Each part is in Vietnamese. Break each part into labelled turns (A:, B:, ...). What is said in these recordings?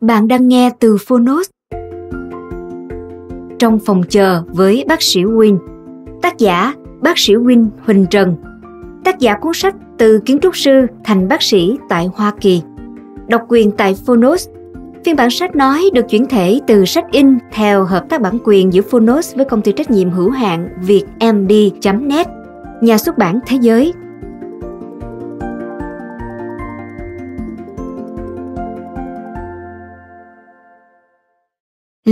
A: Bạn đang nghe từ Phonos. Trong phòng chờ với bác sĩ Win, tác giả bác sĩ Win Huỳnh Trần, tác giả cuốn sách Từ kiến trúc sư thành bác sĩ tại Hoa Kỳ, độc quyền tại Phonos. Phiên bản sách nói được chuyển thể từ sách in theo hợp tác bản quyền giữa Phonos với công ty trách nhiệm hữu hạn Việt MD.net, nhà xuất bản thế giới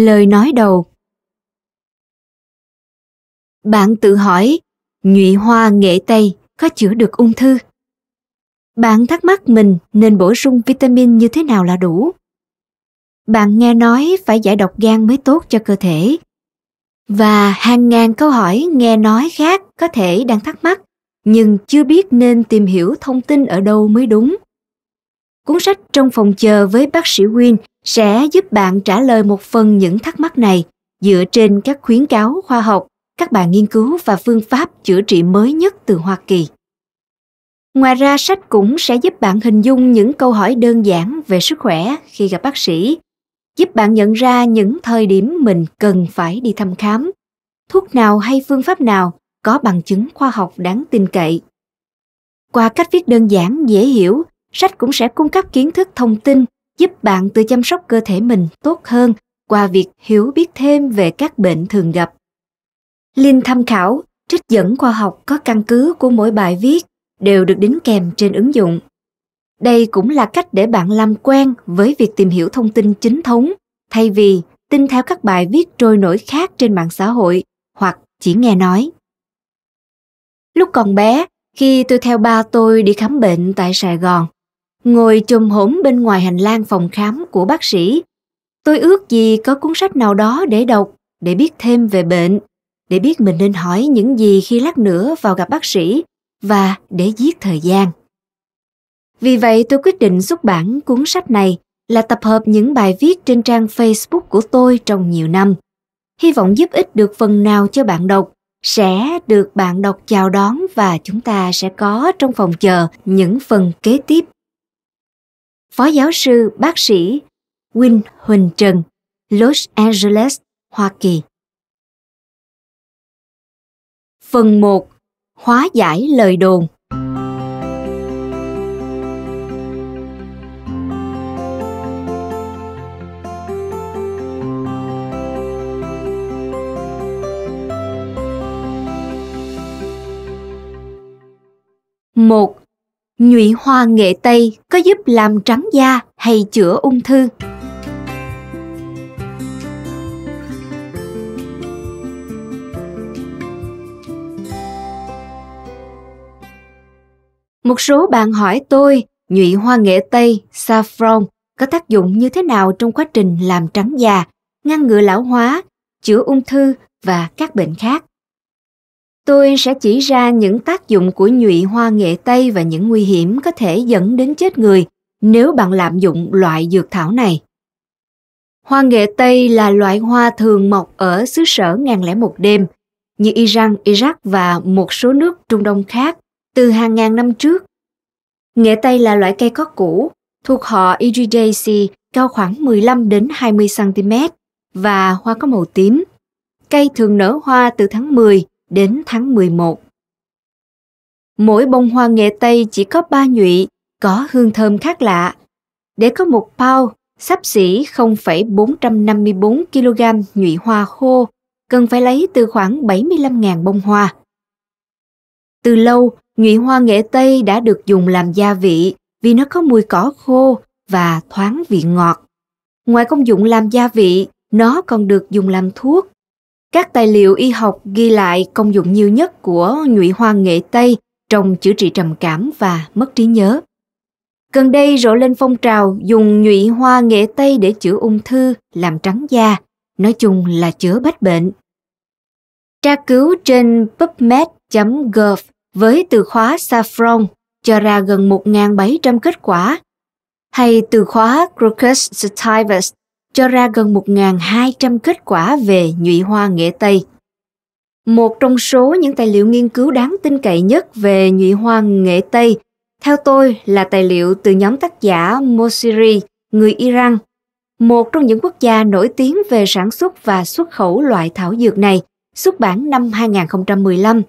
A: Lời nói đầu Bạn tự hỏi, nhụy hoa nghệ Tây có chữa được ung thư? Bạn thắc mắc mình nên bổ sung vitamin như thế nào là đủ? Bạn nghe nói phải giải độc gan mới tốt cho cơ thể. Và hàng ngàn câu hỏi nghe nói khác có thể đang thắc mắc, nhưng chưa biết nên tìm hiểu thông tin ở đâu mới đúng. Cuốn sách Trong phòng chờ với bác sĩ Win sẽ giúp bạn trả lời một phần những thắc mắc này dựa trên các khuyến cáo khoa học, các bài nghiên cứu và phương pháp chữa trị mới nhất từ Hoa Kỳ. Ngoài ra, sách cũng sẽ giúp bạn hình dung những câu hỏi đơn giản về sức khỏe khi gặp bác sĩ, giúp bạn nhận ra những thời điểm mình cần phải đi thăm khám, thuốc nào hay phương pháp nào có bằng chứng khoa học đáng tin cậy. Qua cách viết đơn giản, dễ hiểu, sách cũng sẽ cung cấp kiến thức thông tin giúp bạn tự chăm sóc cơ thể mình tốt hơn qua việc hiểu biết thêm về các bệnh thường gặp. Link tham khảo, trích dẫn khoa học có căn cứ của mỗi bài viết đều được đính kèm trên ứng dụng. Đây cũng là cách để bạn làm quen với việc tìm hiểu thông tin chính thống thay vì tin theo các bài viết trôi nổi khác trên mạng xã hội hoặc chỉ nghe nói. Lúc còn bé, khi tôi theo ba tôi đi khám bệnh tại Sài Gòn, Ngồi chùm hổm bên ngoài hành lang phòng khám của bác sĩ, tôi ước gì có cuốn sách nào đó để đọc, để biết thêm về bệnh, để biết mình nên hỏi những gì khi lát nữa vào gặp bác sĩ và để giết thời gian. Vì vậy tôi quyết định xuất bản cuốn sách này là tập hợp những bài viết trên trang Facebook của tôi trong nhiều năm. Hy vọng giúp ích được phần nào cho bạn đọc, sẽ được bạn đọc chào đón và chúng ta sẽ có trong phòng chờ những phần kế tiếp. Phó giáo sư bác sĩ Win Huỳnh Trần, Los Angeles, Hoa Kỳ. Phần 1. Hóa giải lời đồn một Nhụy hoa nghệ Tây có giúp làm trắng da hay chữa ung thư? Một số bạn hỏi tôi, nhụy hoa nghệ Tây, saffron có tác dụng như thế nào trong quá trình làm trắng da, ngăn ngừa lão hóa, chữa ung thư và các bệnh khác. Tôi sẽ chỉ ra những tác dụng của nhụy hoa nghệ Tây và những nguy hiểm có thể dẫn đến chết người nếu bạn lạm dụng loại dược thảo này. Hoa nghệ Tây là loại hoa thường mọc ở xứ sở ngàn lẻ một đêm, như Iran, Iraq và một số nước Trung Đông khác từ hàng ngàn năm trước. Nghệ Tây là loại cây có củ, thuộc họ Iridaceae, cao khoảng 15 đến 20 cm và hoa có màu tím. Cây thường nở hoa từ tháng 10 đến tháng 11. Mỗi bông hoa nghệ Tây chỉ có ba nhụy, có hương thơm khác lạ. Để có một bao, sắp xỉ 0,454 kg nhụy hoa khô, cần phải lấy từ khoảng 75.000 bông hoa. Từ lâu, nhụy hoa nghệ Tây đã được dùng làm gia vị vì nó có mùi cỏ khô và thoáng vị ngọt. Ngoài công dụng làm gia vị, nó còn được dùng làm thuốc các tài liệu y học ghi lại công dụng nhiều nhất của nhụy hoa nghệ Tây trong chữa trị trầm cảm và mất trí nhớ. Gần đây rộ lên phong trào dùng nhụy hoa nghệ Tây để chữa ung thư, làm trắng da, nói chung là chữa bách bệnh. Tra cứu trên pubmed.gov với từ khóa saffron cho ra gần 1.700 kết quả, hay từ khóa Crocus sativus cho ra gần 1.200 kết quả về nhụy hoa nghệ Tây. Một trong số những tài liệu nghiên cứu đáng tin cậy nhất về nhụy hoa nghệ Tây, theo tôi là tài liệu từ nhóm tác giả Mosiri, người Iran, một trong những quốc gia nổi tiếng về sản xuất và xuất khẩu loại thảo dược này, xuất bản năm 2015,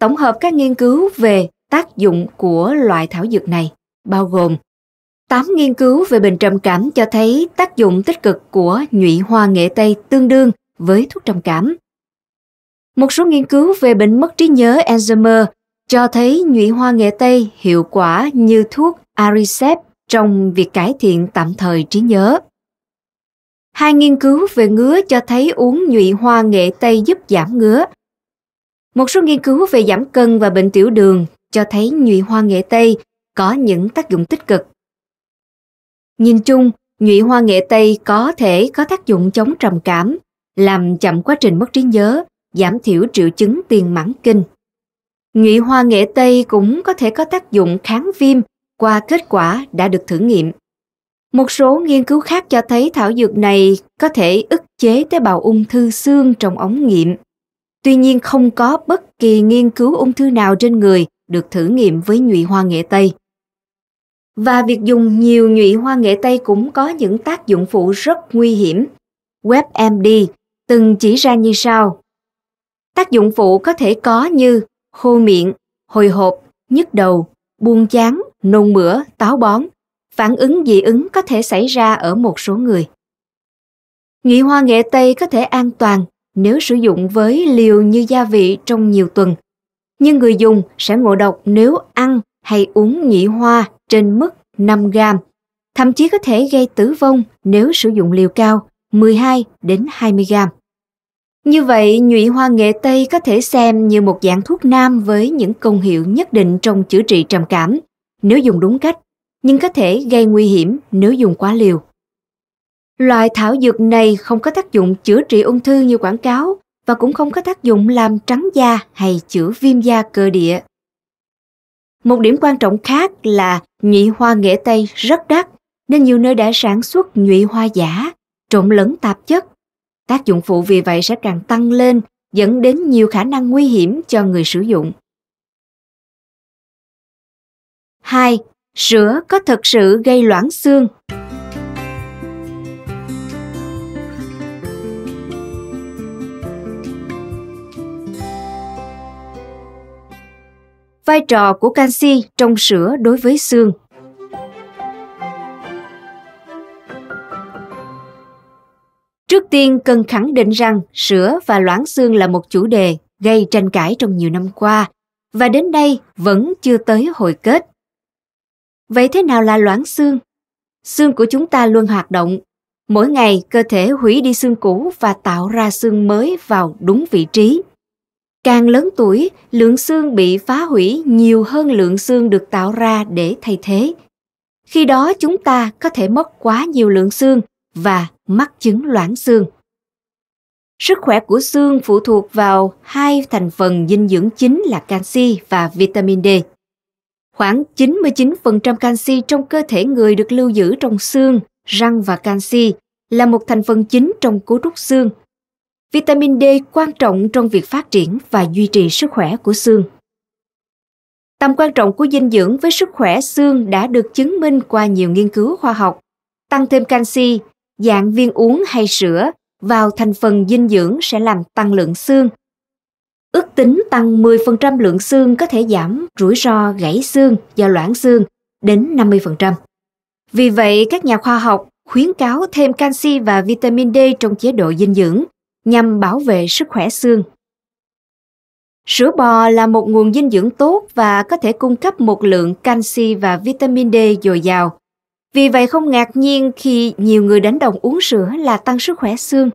A: tổng hợp các nghiên cứu về tác dụng của loại thảo dược này, bao gồm 8 nghiên cứu về bệnh trầm cảm cho thấy tác dụng tích cực của nhụy hoa nghệ Tây tương đương với thuốc trầm cảm. Một số nghiên cứu về bệnh mất trí nhớ Alzheimer cho thấy nhụy hoa nghệ Tây hiệu quả như thuốc Aricept trong việc cải thiện tạm thời trí nhớ. Hai nghiên cứu về ngứa cho thấy uống nhụy hoa nghệ Tây giúp giảm ngứa. Một số nghiên cứu về giảm cân và bệnh tiểu đường cho thấy nhụy hoa nghệ Tây có những tác dụng tích cực Nhìn chung, nhụy hoa nghệ Tây có thể có tác dụng chống trầm cảm, làm chậm quá trình mất trí nhớ, giảm thiểu triệu chứng tiền mãn kinh. Nhụy hoa nghệ Tây cũng có thể có tác dụng kháng viêm qua kết quả đã được thử nghiệm. Một số nghiên cứu khác cho thấy thảo dược này có thể ức chế tế bào ung thư xương trong ống nghiệm. Tuy nhiên không có bất kỳ nghiên cứu ung thư nào trên người được thử nghiệm với nhụy hoa nghệ Tây. Và việc dùng nhiều nhụy hoa nghệ Tây cũng có những tác dụng phụ rất nguy hiểm. WebMD từng chỉ ra như sau. Tác dụng phụ có thể có như khô miệng, hồi hộp, nhức đầu, buông chán, nôn mửa, táo bón. Phản ứng dị ứng có thể xảy ra ở một số người. Nhụy hoa nghệ Tây có thể an toàn nếu sử dụng với liều như gia vị trong nhiều tuần. Nhưng người dùng sẽ ngộ độc nếu ăn hay uống nhị hoa trên mức 5 gram, thậm chí có thể gây tử vong nếu sử dụng liều cao 12 đến 20 gram. Như vậy, nhụy hoa nghệ Tây có thể xem như một dạng thuốc nam với những công hiệu nhất định trong chữa trị trầm cảm, nếu dùng đúng cách, nhưng có thể gây nguy hiểm nếu dùng quá liều. Loại thảo dược này không có tác dụng chữa trị ung thư như quảng cáo và cũng không có tác dụng làm trắng da hay chữa viêm da cơ địa một điểm quan trọng khác là nhụy hoa nghệ Tây rất đắt, nên nhiều nơi đã sản xuất nhụy hoa giả, trộn lẫn tạp chất. Tác dụng phụ vì vậy sẽ càng tăng lên, dẫn đến nhiều khả năng nguy hiểm cho người sử dụng. 2. Sữa có thật sự gây loãng xương vai trò của canxi trong sữa đối với xương. Trước tiên cần khẳng định rằng sữa và loãng xương là một chủ đề gây tranh cãi trong nhiều năm qua và đến nay vẫn chưa tới hồi kết. Vậy thế nào là loãng xương? Xương của chúng ta luôn hoạt động. Mỗi ngày cơ thể hủy đi xương cũ và tạo ra xương mới vào đúng vị trí. Càng lớn tuổi, lượng xương bị phá hủy nhiều hơn lượng xương được tạo ra để thay thế. Khi đó chúng ta có thể mất quá nhiều lượng xương và mắc chứng loãng xương. Sức khỏe của xương phụ thuộc vào hai thành phần dinh dưỡng chính là canxi và vitamin D. Khoảng 99% canxi trong cơ thể người được lưu giữ trong xương, răng và canxi là một thành phần chính trong cấu trúc xương Vitamin D quan trọng trong việc phát triển và duy trì sức khỏe của xương. Tầm quan trọng của dinh dưỡng với sức khỏe xương đã được chứng minh qua nhiều nghiên cứu khoa học. Tăng thêm canxi, dạng viên uống hay sữa vào thành phần dinh dưỡng sẽ làm tăng lượng xương. Ước tính tăng 10% lượng xương có thể giảm rủi ro gãy xương do loãng xương đến 50%. Vì vậy, các nhà khoa học khuyến cáo thêm canxi và vitamin D trong chế độ dinh dưỡng nhằm bảo vệ sức khỏe xương. Sữa bò là một nguồn dinh dưỡng tốt và có thể cung cấp một lượng canxi và vitamin D dồi dào. Vì vậy không ngạc nhiên khi nhiều người đánh đồng uống sữa là tăng sức khỏe xương.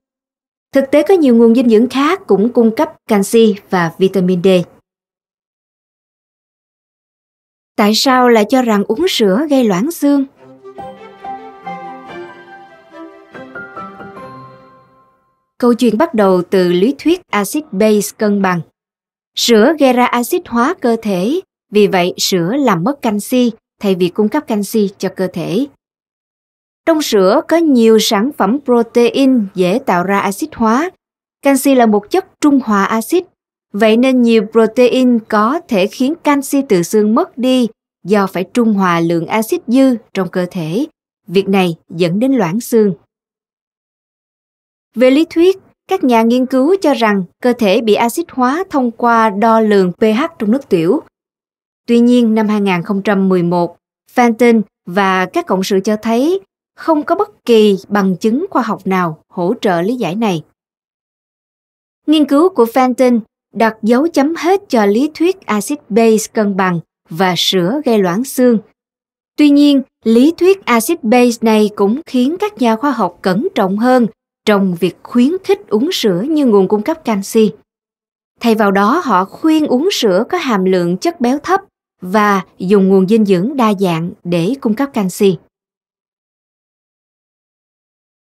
A: Thực tế có nhiều nguồn dinh dưỡng khác cũng cung cấp canxi và vitamin D. Tại sao lại cho rằng uống sữa gây loãng xương? Câu chuyện bắt đầu từ lý thuyết axit base cân bằng. Sữa gây ra axit hóa cơ thể, vì vậy sữa làm mất canxi thay vì cung cấp canxi cho cơ thể. Trong sữa có nhiều sản phẩm protein dễ tạo ra axit hóa. Canxi là một chất trung hòa axit, vậy nên nhiều protein có thể khiến canxi từ xương mất đi do phải trung hòa lượng axit dư trong cơ thể. Việc này dẫn đến loãng xương. Về lý thuyết, các nhà nghiên cứu cho rằng cơ thể bị axit hóa thông qua đo lường pH trong nước tiểu. Tuy nhiên, năm 2011, Fenton và các cộng sự cho thấy không có bất kỳ bằng chứng khoa học nào hỗ trợ lý giải này. Nghiên cứu của Fenton đặt dấu chấm hết cho lý thuyết axit base cân bằng và sữa gây loãng xương. Tuy nhiên, lý thuyết axit base này cũng khiến các nhà khoa học cẩn trọng hơn trong việc khuyến khích uống sữa như nguồn cung cấp canxi. Thay vào đó, họ khuyên uống sữa có hàm lượng chất béo thấp và dùng nguồn dinh dưỡng đa dạng để cung cấp canxi.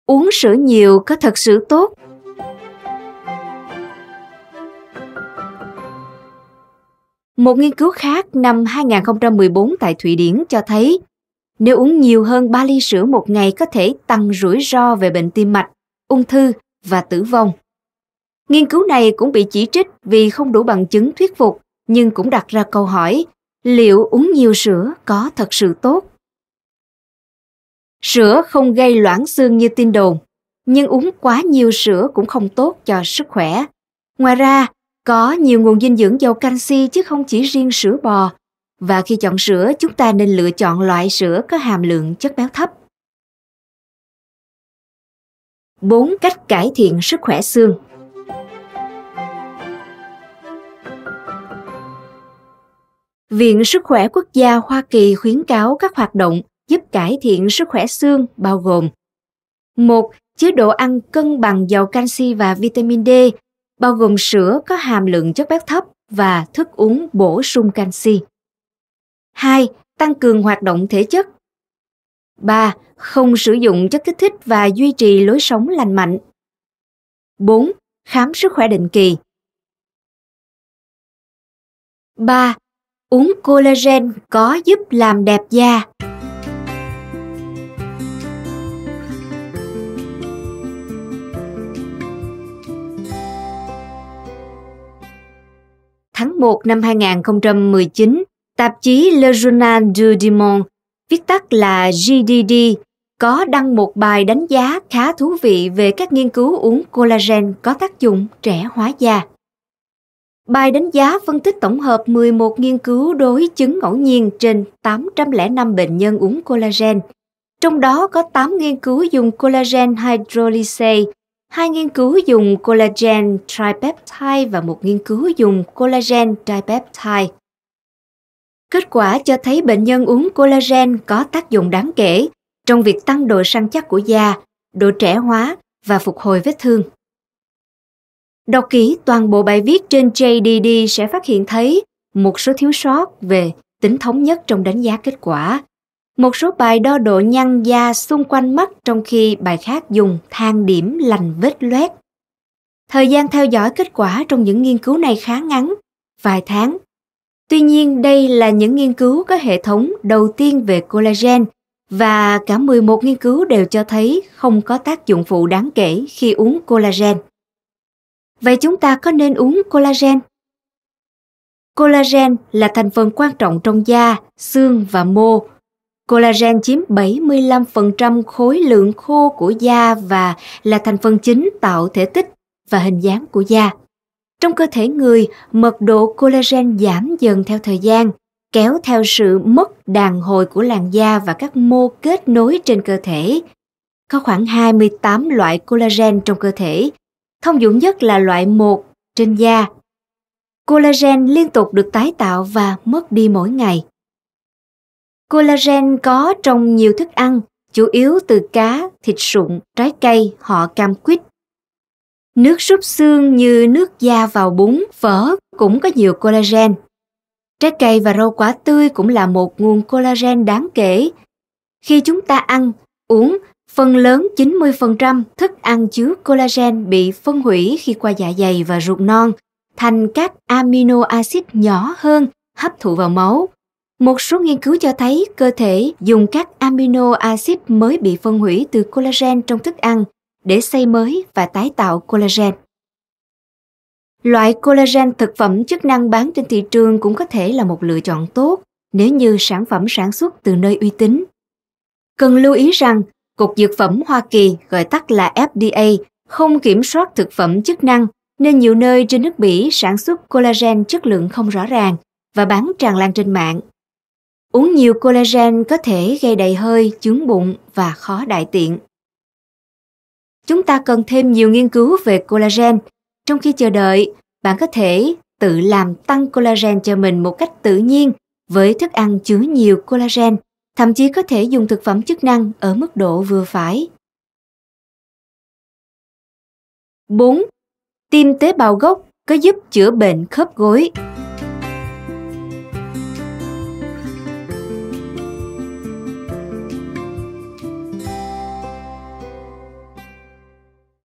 A: Uống sữa nhiều có thật sự tốt? Một nghiên cứu khác năm 2014 tại Thụy Điển cho thấy nếu uống nhiều hơn 3 ly sữa một ngày có thể tăng rủi ro về bệnh tim mạch ung thư và tử vong. Nghiên cứu này cũng bị chỉ trích vì không đủ bằng chứng thuyết phục, nhưng cũng đặt ra câu hỏi liệu uống nhiều sữa có thật sự tốt? Sữa không gây loãng xương như tin đồn, nhưng uống quá nhiều sữa cũng không tốt cho sức khỏe. Ngoài ra, có nhiều nguồn dinh dưỡng giàu canxi chứ không chỉ riêng sữa bò. Và khi chọn sữa, chúng ta nên lựa chọn loại sữa có hàm lượng chất béo thấp. 4 cách cải thiện sức khỏe xương. Viện Sức khỏe Quốc gia Hoa Kỳ khuyến cáo các hoạt động giúp cải thiện sức khỏe xương bao gồm: một Chế độ ăn cân bằng giàu canxi và vitamin D, bao gồm sữa có hàm lượng chất béo thấp và thức uống bổ sung canxi. 2. Tăng cường hoạt động thể chất 3. Không sử dụng chất kích thích và duy trì lối sống lành mạnh. 4. Khám sức khỏe định kỳ. 3. Uống collagen có giúp làm đẹp da. Tháng 1 năm 2019, tạp chí Le Journal du Dimanche viết tắt là GDD, có đăng một bài đánh giá khá thú vị về các nghiên cứu uống collagen có tác dụng trẻ hóa da. Bài đánh giá phân tích tổng hợp 11 nghiên cứu đối chứng ngẫu nhiên trên 805 bệnh nhân uống collagen. Trong đó có 8 nghiên cứu dùng collagen hydrolysase, 2 nghiên cứu dùng collagen tripeptide và một nghiên cứu dùng collagen dipeptide. Kết quả cho thấy bệnh nhân uống collagen có tác dụng đáng kể trong việc tăng độ săn chắc của da, độ trẻ hóa và phục hồi vết thương. Đọc kỹ toàn bộ bài viết trên JDD sẽ phát hiện thấy một số thiếu sót về tính thống nhất trong đánh giá kết quả. Một số bài đo độ nhăn da xung quanh mắt trong khi bài khác dùng thang điểm lành vết loét. Thời gian theo dõi kết quả trong những nghiên cứu này khá ngắn, vài tháng Tuy nhiên, đây là những nghiên cứu có hệ thống đầu tiên về collagen và cả 11 nghiên cứu đều cho thấy không có tác dụng phụ đáng kể khi uống collagen. Vậy chúng ta có nên uống collagen? Collagen là thành phần quan trọng trong da, xương và mô. Collagen chiếm 75% khối lượng khô của da và là thành phần chính tạo thể tích và hình dáng của da. Trong cơ thể người, mật độ collagen giảm dần theo thời gian, kéo theo sự mất đàn hồi của làn da và các mô kết nối trên cơ thể. Có khoảng 28 loại collagen trong cơ thể, thông dụng nhất là loại 1 trên da. Collagen liên tục được tái tạo và mất đi mỗi ngày. Collagen có trong nhiều thức ăn, chủ yếu từ cá, thịt sụn, trái cây, họ cam quýt, Nước súp xương như nước da vào bún, phở cũng có nhiều collagen. Trái cây và rau quả tươi cũng là một nguồn collagen đáng kể. Khi chúng ta ăn, uống, phần lớn 90% thức ăn chứa collagen bị phân hủy khi qua dạ dày và ruột non thành các amino acid nhỏ hơn hấp thụ vào máu. Một số nghiên cứu cho thấy cơ thể dùng các amino acid mới bị phân hủy từ collagen trong thức ăn để xây mới và tái tạo collagen. Loại collagen thực phẩm chức năng bán trên thị trường cũng có thể là một lựa chọn tốt nếu như sản phẩm sản xuất từ nơi uy tín. Cần lưu ý rằng, Cục Dược phẩm Hoa Kỳ gọi tắt là FDA không kiểm soát thực phẩm chức năng nên nhiều nơi trên nước mỹ sản xuất collagen chất lượng không rõ ràng và bán tràn lan trên mạng. Uống nhiều collagen có thể gây đầy hơi, chướng bụng và khó đại tiện chúng ta cần thêm nhiều nghiên cứu về collagen. Trong khi chờ đợi, bạn có thể tự làm tăng collagen cho mình một cách tự nhiên với thức ăn chứa nhiều collagen, thậm chí có thể dùng thực phẩm chức năng ở mức độ vừa phải. 4. Tiêm tế bào gốc có giúp chữa bệnh khớp gối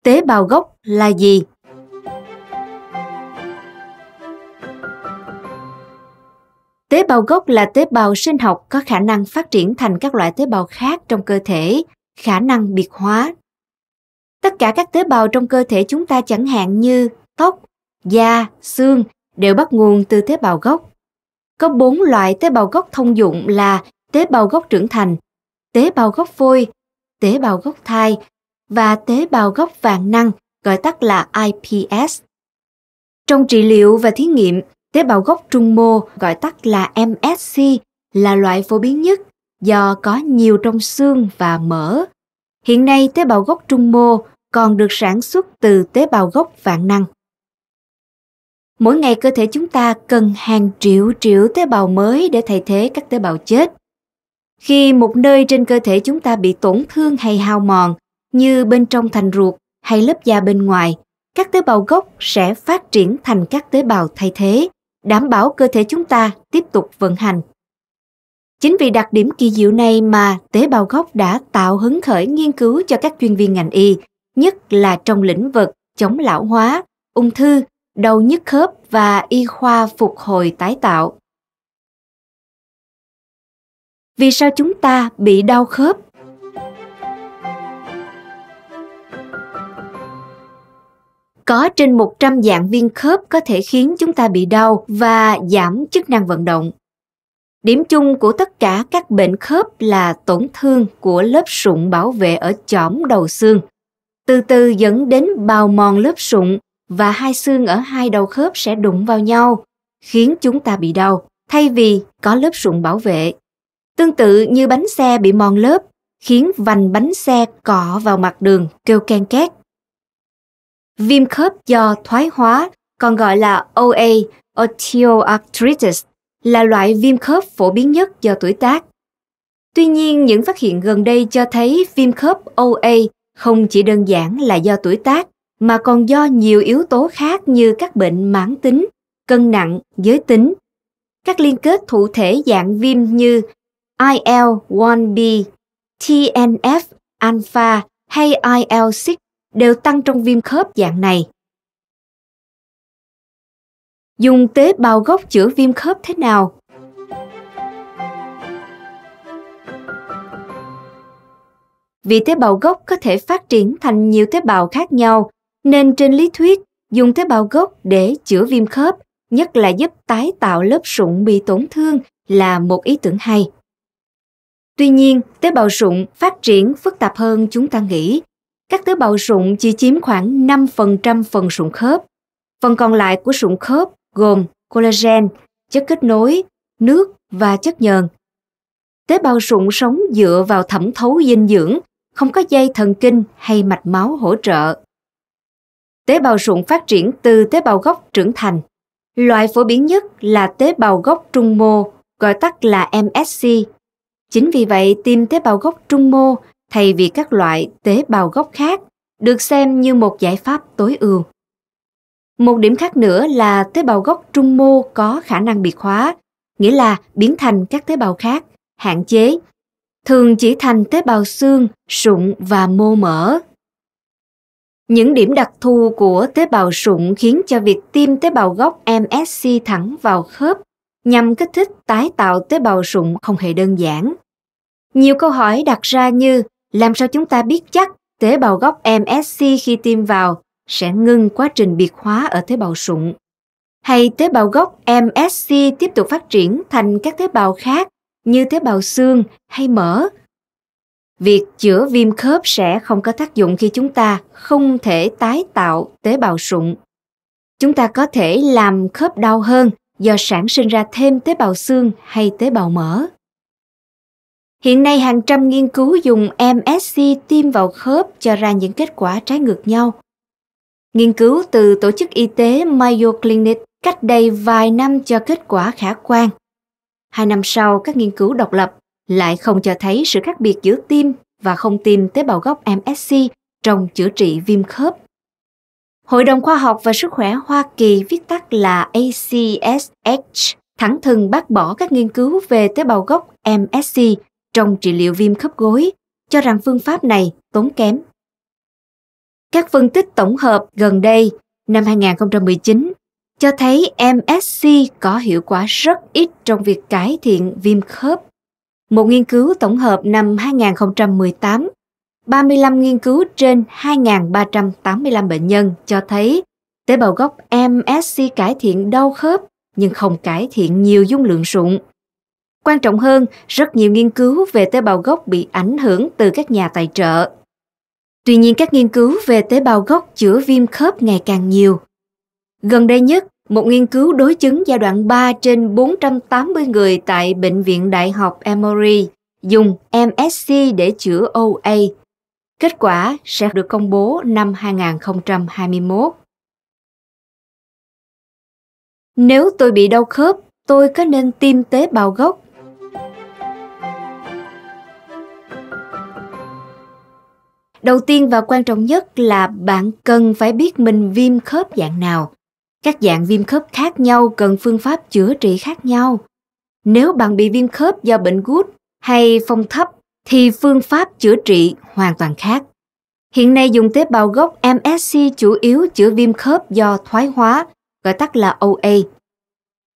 A: tế bào gốc là gì? Tế bào gốc là tế bào sinh học có khả năng phát triển thành các loại tế bào khác trong cơ thể, khả năng biệt hóa. Tất cả các tế bào trong cơ thể chúng ta chẳng hạn như tóc, da, xương đều bắt nguồn từ tế bào gốc. Có bốn loại tế bào gốc thông dụng là tế bào gốc trưởng thành, tế bào gốc phôi, tế bào gốc thai và tế bào gốc vàng năng, gọi tắt là IPS. Trong trị liệu và thí nghiệm, tế bào gốc trung mô, gọi tắt là MSC, là loại phổ biến nhất do có nhiều trong xương và mỡ. Hiện nay tế bào gốc trung mô còn được sản xuất từ tế bào gốc vạn năng. Mỗi ngày cơ thể chúng ta cần hàng triệu triệu tế bào mới để thay thế các tế bào chết. Khi một nơi trên cơ thể chúng ta bị tổn thương hay hao mòn, như bên trong thành ruột hay lớp da bên ngoài, các tế bào gốc sẽ phát triển thành các tế bào thay thế, đảm bảo cơ thể chúng ta tiếp tục vận hành. Chính vì đặc điểm kỳ diệu này mà tế bào gốc đã tạo hứng khởi nghiên cứu cho các chuyên viên ngành y, nhất là trong lĩnh vực chống lão hóa, ung thư, đau nhức khớp và y khoa phục hồi tái tạo. Vì sao chúng ta bị đau khớp Có trên 100 dạng viên khớp có thể khiến chúng ta bị đau và giảm chức năng vận động. Điểm chung của tất cả các bệnh khớp là tổn thương của lớp sụn bảo vệ ở chõm đầu xương, từ từ dẫn đến bào mòn lớp sụn và hai xương ở hai đầu khớp sẽ đụng vào nhau, khiến chúng ta bị đau, thay vì có lớp sụn bảo vệ. Tương tự như bánh xe bị mòn lớp, khiến vành bánh xe cọ vào mặt đường kêu ken két. Viêm khớp do thoái hóa, còn gọi là OA, osteoarthritis, là loại viêm khớp phổ biến nhất do tuổi tác. Tuy nhiên, những phát hiện gần đây cho thấy viêm khớp OA không chỉ đơn giản là do tuổi tác, mà còn do nhiều yếu tố khác như các bệnh mãn tính, cân nặng, giới tính. Các liên kết thụ thể dạng viêm như IL-1B, TNF alpha hay IL-6 đều tăng trong viêm khớp dạng này. Dùng tế bào gốc chữa viêm khớp thế nào? Vì tế bào gốc có thể phát triển thành nhiều tế bào khác nhau, nên trên lý thuyết, dùng tế bào gốc để chữa viêm khớp, nhất là giúp tái tạo lớp sụn bị tổn thương là một ý tưởng hay. Tuy nhiên, tế bào sụn phát triển phức tạp hơn chúng ta nghĩ các tế bào sụn chỉ chiếm khoảng 5% phần sụn khớp. Phần còn lại của sụn khớp gồm collagen, chất kết nối, nước và chất nhờn. Tế bào sụn sống dựa vào thẩm thấu dinh dưỡng, không có dây thần kinh hay mạch máu hỗ trợ. Tế bào sụn phát triển từ tế bào gốc trưởng thành. Loại phổ biến nhất là tế bào gốc trung mô, gọi tắt là MSC. Chính vì vậy, tim tế bào gốc trung mô thay vì các loại tế bào gốc khác được xem như một giải pháp tối ưu. Một điểm khác nữa là tế bào gốc trung mô có khả năng biệt hóa, nghĩa là biến thành các tế bào khác, hạn chế, thường chỉ thành tế bào xương, sụn và mô mỡ. Những điểm đặc thù của tế bào sụn khiến cho việc tiêm tế bào gốc MSC thẳng vào khớp nhằm kích thích tái tạo tế bào sụn không hề đơn giản. Nhiều câu hỏi đặt ra như làm sao chúng ta biết chắc tế bào gốc MSC khi tiêm vào sẽ ngưng quá trình biệt hóa ở tế bào sụn? Hay tế bào gốc MSC tiếp tục phát triển thành các tế bào khác như tế bào xương hay mỡ? Việc chữa viêm khớp sẽ không có tác dụng khi chúng ta không thể tái tạo tế bào sụn. Chúng ta có thể làm khớp đau hơn do sản sinh ra thêm tế bào xương hay tế bào mỡ. Hiện nay hàng trăm nghiên cứu dùng MSC tiêm vào khớp cho ra những kết quả trái ngược nhau. Nghiên cứu từ Tổ chức Y tế Mayo Clinic cách đây vài năm cho kết quả khả quan. Hai năm sau, các nghiên cứu độc lập lại không cho thấy sự khác biệt giữa tiêm và không tiêm tế bào gốc MSC trong chữa trị viêm khớp. Hội đồng khoa học và sức khỏe Hoa Kỳ viết tắt là ACSH thẳng thừng bác bỏ các nghiên cứu về tế bào gốc MSC trong trị liệu viêm khớp gối, cho rằng phương pháp này tốn kém. Các phân tích tổng hợp gần đây năm 2019 cho thấy MSC có hiệu quả rất ít trong việc cải thiện viêm khớp. Một nghiên cứu tổng hợp năm 2018, 35 nghiên cứu trên 2.385 bệnh nhân cho thấy tế bào gốc MSC cải thiện đau khớp nhưng không cải thiện nhiều dung lượng sụn Quan trọng hơn, rất nhiều nghiên cứu về tế bào gốc bị ảnh hưởng từ các nhà tài trợ. Tuy nhiên các nghiên cứu về tế bào gốc chữa viêm khớp ngày càng nhiều. Gần đây nhất, một nghiên cứu đối chứng giai đoạn 3 trên 480 người tại Bệnh viện Đại học Emory dùng MSC để chữa OA. Kết quả sẽ được công bố năm 2021. Nếu tôi bị đau khớp, tôi có nên tiêm tế bào gốc Đầu tiên và quan trọng nhất là bạn cần phải biết mình viêm khớp dạng nào. Các dạng viêm khớp khác nhau cần phương pháp chữa trị khác nhau. Nếu bạn bị viêm khớp do bệnh gút hay phong thấp thì phương pháp chữa trị hoàn toàn khác. Hiện nay dùng tế bào gốc MSC chủ yếu chữa viêm khớp do thoái hóa, gọi tắt là OA.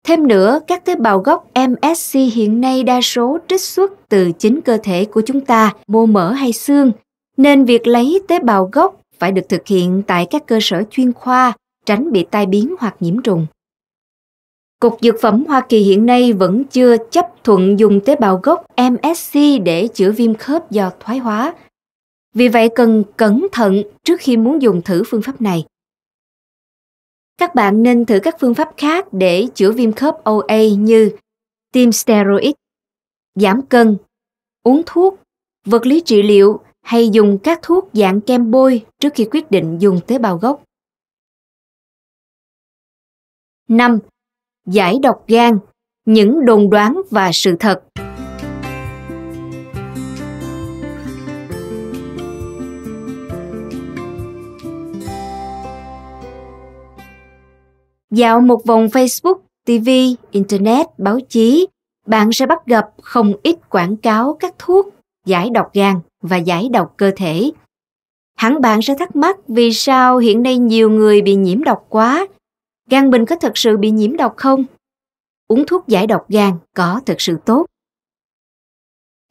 A: Thêm nữa, các tế bào gốc MSC hiện nay đa số trích xuất từ chính cơ thể của chúng ta, mô mỡ hay xương, nên việc lấy tế bào gốc phải được thực hiện tại các cơ sở chuyên khoa, tránh bị tai biến hoặc nhiễm trùng. Cục Dược phẩm Hoa Kỳ hiện nay vẫn chưa chấp thuận dùng tế bào gốc MSC để chữa viêm khớp do thoái hóa. Vì vậy cần cẩn thận trước khi muốn dùng thử phương pháp này. Các bạn nên thử các phương pháp khác để chữa viêm khớp OA như tiêm steroid, giảm cân, uống thuốc, vật lý trị liệu hay dùng các thuốc dạng kem bôi trước khi quyết định dùng tế bào gốc. 5. Giải độc gan, những đồn đoán và sự thật. Dạo một vòng Facebook, TV, Internet, báo chí, bạn sẽ bắt gặp không ít quảng cáo các thuốc giải độc gan và giải độc cơ thể. Hẳn bạn sẽ thắc mắc vì sao hiện nay nhiều người bị nhiễm độc quá. Gan mình có thật sự bị nhiễm độc không? Uống thuốc giải độc gan có thật sự tốt.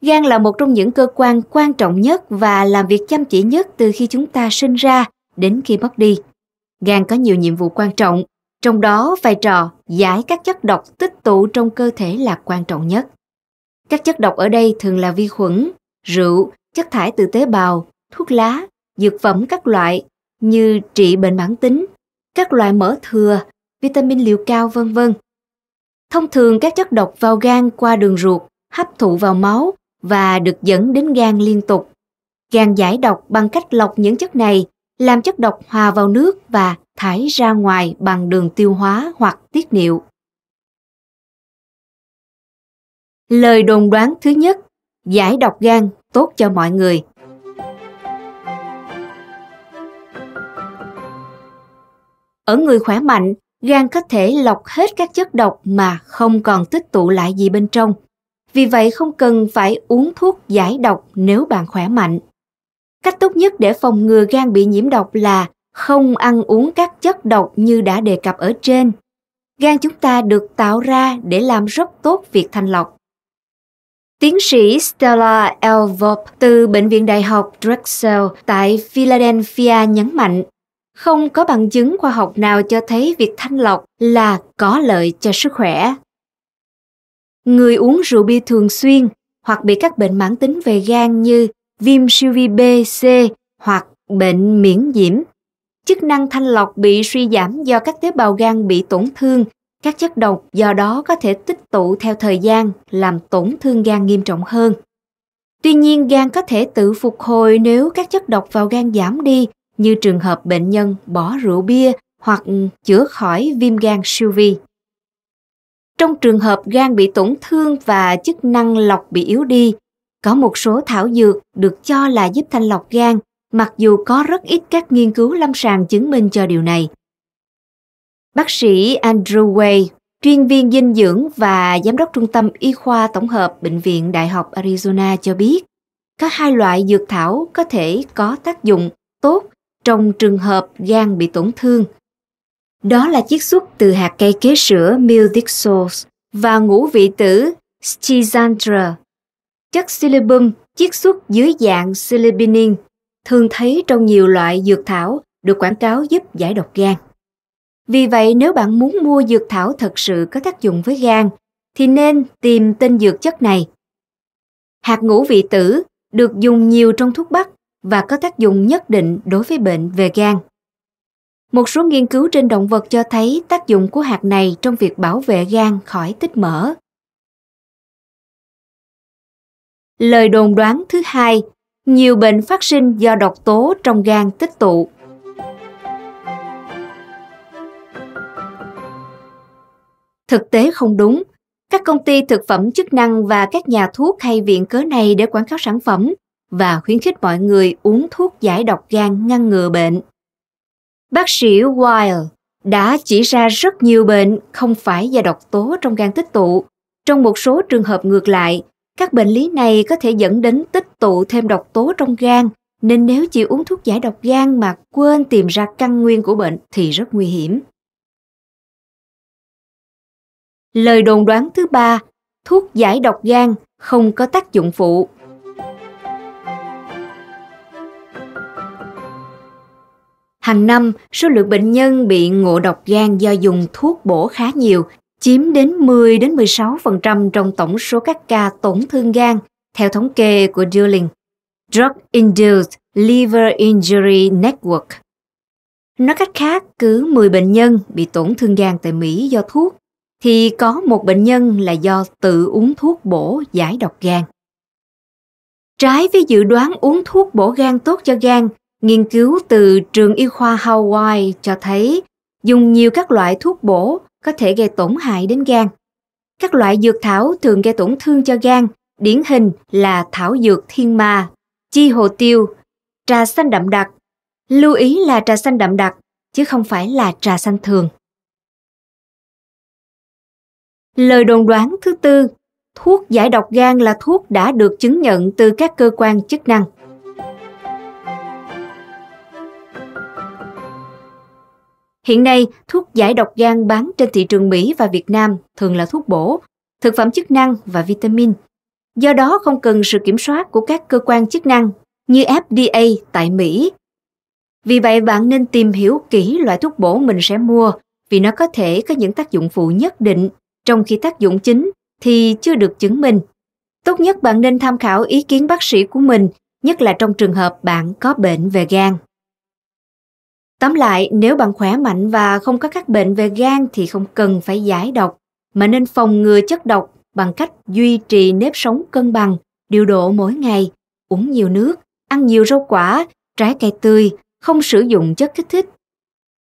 A: Gan là một trong những cơ quan quan trọng nhất và làm việc chăm chỉ nhất từ khi chúng ta sinh ra đến khi mất đi. Gan có nhiều nhiệm vụ quan trọng, trong đó vai trò giải các chất độc tích tụ trong cơ thể là quan trọng nhất. Các chất độc ở đây thường là vi khuẩn, rượu, chất thải từ tế bào, thuốc lá, dược phẩm các loại như trị bệnh mãn tính, các loại mỡ thừa, vitamin liều cao vân vân. Thông thường các chất độc vào gan qua đường ruột, hấp thụ vào máu và được dẫn đến gan liên tục. Gan giải độc bằng cách lọc những chất này, làm chất độc hòa vào nước và thải ra ngoài bằng đường tiêu hóa hoặc tiết niệu. Lời đồn đoán thứ nhất, giải độc gan tốt cho mọi người. Ở người khỏe mạnh, gan có thể lọc hết các chất độc mà không còn tích tụ lại gì bên trong. Vì vậy không cần phải uống thuốc giải độc nếu bạn khỏe mạnh. Cách tốt nhất để phòng ngừa gan bị nhiễm độc là không ăn uống các chất độc như đã đề cập ở trên. Gan chúng ta được tạo ra để làm rất tốt việc thanh lọc. Tiến sĩ Stella Elvop từ Bệnh viện Đại học Drexel tại Philadelphia nhấn mạnh, không có bằng chứng khoa học nào cho thấy việc thanh lọc là có lợi cho sức khỏe. Người uống rượu bia thường xuyên hoặc bị các bệnh mãn tính về gan như viêm siêu vi B, C hoặc bệnh miễn nhiễm. Chức năng thanh lọc bị suy giảm do các tế bào gan bị tổn thương các chất độc do đó có thể tích tụ theo thời gian, làm tổn thương gan nghiêm trọng hơn. Tuy nhiên, gan có thể tự phục hồi nếu các chất độc vào gan giảm đi, như trường hợp bệnh nhân bỏ rượu bia hoặc chữa khỏi viêm gan siêu vi. Trong trường hợp gan bị tổn thương và chức năng lọc bị yếu đi, có một số thảo dược được cho là giúp thanh lọc gan, mặc dù có rất ít các nghiên cứu lâm sàng chứng minh cho điều này. Bác sĩ Andrew Way, chuyên viên dinh dưỡng và giám đốc trung tâm y khoa tổng hợp Bệnh viện Đại học Arizona cho biết, có hai loại dược thảo có thể có tác dụng tốt trong trường hợp gan bị tổn thương. Đó là chiết xuất từ hạt cây kế sữa Mildixos và ngũ vị tử Schizandra. Chất silibum chiết xuất dưới dạng silibinin thường thấy trong nhiều loại dược thảo được quảng cáo giúp giải độc gan. Vì vậy nếu bạn muốn mua dược thảo thật sự có tác dụng với gan thì nên tìm tên dược chất này. Hạt ngũ vị tử được dùng nhiều trong thuốc bắc và có tác dụng nhất định đối với bệnh về gan. Một số nghiên cứu trên động vật cho thấy tác dụng của hạt này trong việc bảo vệ gan khỏi tích mỡ. Lời đồn đoán thứ hai, nhiều bệnh phát sinh do độc tố trong gan tích tụ. Thực tế không đúng. Các công ty thực phẩm chức năng và các nhà thuốc hay viện cớ này để quảng cáo sản phẩm và khuyến khích mọi người uống thuốc giải độc gan ngăn ngừa bệnh. Bác sĩ Wild đã chỉ ra rất nhiều bệnh không phải do độc tố trong gan tích tụ. Trong một số trường hợp ngược lại, các bệnh lý này có thể dẫn đến tích tụ thêm độc tố trong gan, nên nếu chỉ uống thuốc giải độc gan mà quên tìm ra căn nguyên của bệnh thì rất nguy hiểm. Lời đồn đoán thứ ba, thuốc giải độc gan không có tác dụng phụ. Hàng năm, số lượng bệnh nhân bị ngộ độc gan do dùng thuốc bổ khá nhiều, chiếm đến 10 đến 16% trong tổng số các ca tổn thương gan, theo thống kê của Dulling. Drug Induced Liver Injury Network. Nói cách khác, cứ 10 bệnh nhân bị tổn thương gan tại Mỹ do thuốc thì có một bệnh nhân là do tự uống thuốc bổ giải độc gan. Trái với dự đoán uống thuốc bổ gan tốt cho gan, nghiên cứu từ trường y khoa Hawaii cho thấy dùng nhiều các loại thuốc bổ có thể gây tổn hại đến gan. Các loại dược thảo thường gây tổn thương cho gan, điển hình là thảo dược thiên ma, chi hồ tiêu, trà xanh đậm đặc. Lưu ý là trà xanh đậm đặc chứ không phải là trà xanh thường. Lời đồn đoán thứ tư, thuốc giải độc gan là thuốc đã được chứng nhận từ các cơ quan chức năng. Hiện nay, thuốc giải độc gan bán trên thị trường Mỹ và Việt Nam thường là thuốc bổ, thực phẩm chức năng và vitamin. Do đó không cần sự kiểm soát của các cơ quan chức năng như FDA tại Mỹ. Vì vậy bạn nên tìm hiểu kỹ loại thuốc bổ mình sẽ mua vì nó có thể có những tác dụng phụ nhất định trong khi tác dụng chính thì chưa được chứng minh. Tốt nhất bạn nên tham khảo ý kiến bác sĩ của mình, nhất là trong trường hợp bạn có bệnh về gan. Tóm lại, nếu bạn khỏe mạnh và không có các bệnh về gan thì không cần phải giải độc, mà nên phòng ngừa chất độc bằng cách duy trì nếp sống cân bằng, điều độ mỗi ngày, uống nhiều nước, ăn nhiều rau quả, trái cây tươi, không sử dụng chất kích thích.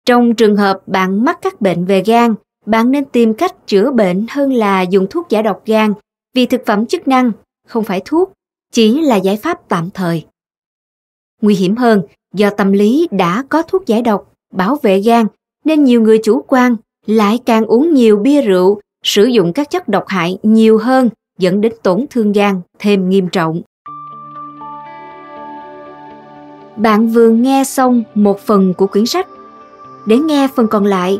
A: Trong trường hợp bạn mắc các bệnh về gan, bạn nên tìm cách chữa bệnh hơn là dùng thuốc giải độc gan vì thực phẩm chức năng, không phải thuốc, chỉ là giải pháp tạm thời. Nguy hiểm hơn, do tâm lý đã có thuốc giải độc, bảo vệ gan, nên nhiều người chủ quan lại càng uống nhiều bia rượu, sử dụng các chất độc hại nhiều hơn dẫn đến tổn thương gan thêm nghiêm trọng. Bạn vừa nghe xong một phần của quyển sách. Để nghe phần còn lại,